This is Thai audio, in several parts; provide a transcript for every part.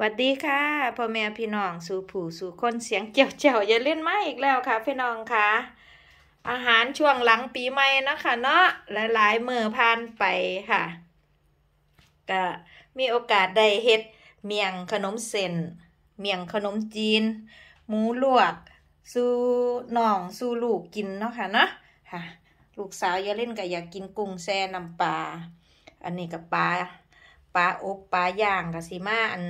วัสดีค่ะพ่อแม่พี่น้องสู่ผู้สู่คนเสียงเจียวเจีวอย่าเล่นไม้อีกแล้วค่ะพี่น้องค่ะ อาหารช่วงหลังปีใหม่นะคะ เนาะหลายๆมือผ่านไปค่ะก็มีโอกาสได้เฮ็ด เมียงขนมเส้นเมียงขนมจีนหมูลวกสู่น้องสู่ลูกกินเนาะค่ะเนาะค่ะลูกสาวอย่าเล่นก็อยากกินกุ้งแซ่น้ำปลาอันนี้กับปลา ปลาอบปลาย่างกับสีมาอัน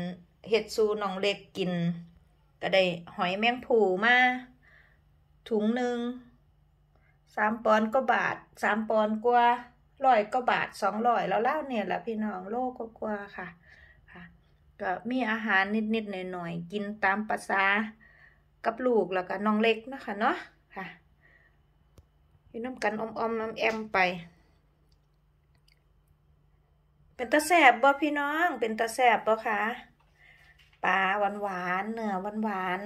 เห็ดซูน้องเล็กกิน ก็ได้หอยแมงผูมาถุงหนึ่งสามปอนก็บาทสามปอนกว่าร้อยก็บาทสองร้อยแล้วเล่าเนี่ยละพี่น้องโลกก็กว่าค่ะค่ะก็มีอาหารนิด ๆ หน่อย ๆ กินตามภาษากับลูกแล้วก็น้องเล็กนะคะเนาะค่ะย่น้ำกันอมอมน้ำแอมไป เป็นตาแสบบ่พี่น้องเป็นตาแสบบ่คะปลาหวานหวานเนื้อหวานหวาน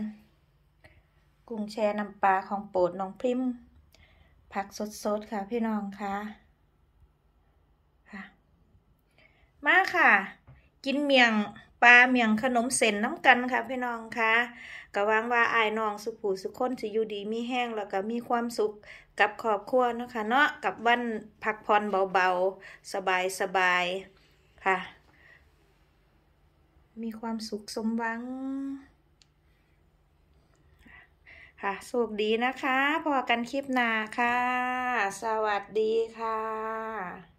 กุ้งแช่น้ำปลาของโปรดน้องพริมผักสดๆค่ะพี่น้องค่ะค่ะ มา ค่ะ กินเมียงปลาเมียงขนมเส้นน้ำกัน ค่ะ พี่น้องค่ะกะวางว่าอายน้องสุขูสุขคนจะอยู่ดีมีแห้งแล้วก็มีความสุขกับครอบครัวนะคะเนาะกับวันพักผ่อนเบาๆ สบายๆค่ะมีความสุขสมหวัง ค่ะสุขดีนะคะพอกันคลิปหน้าค่ะ สวัสดีค่ะ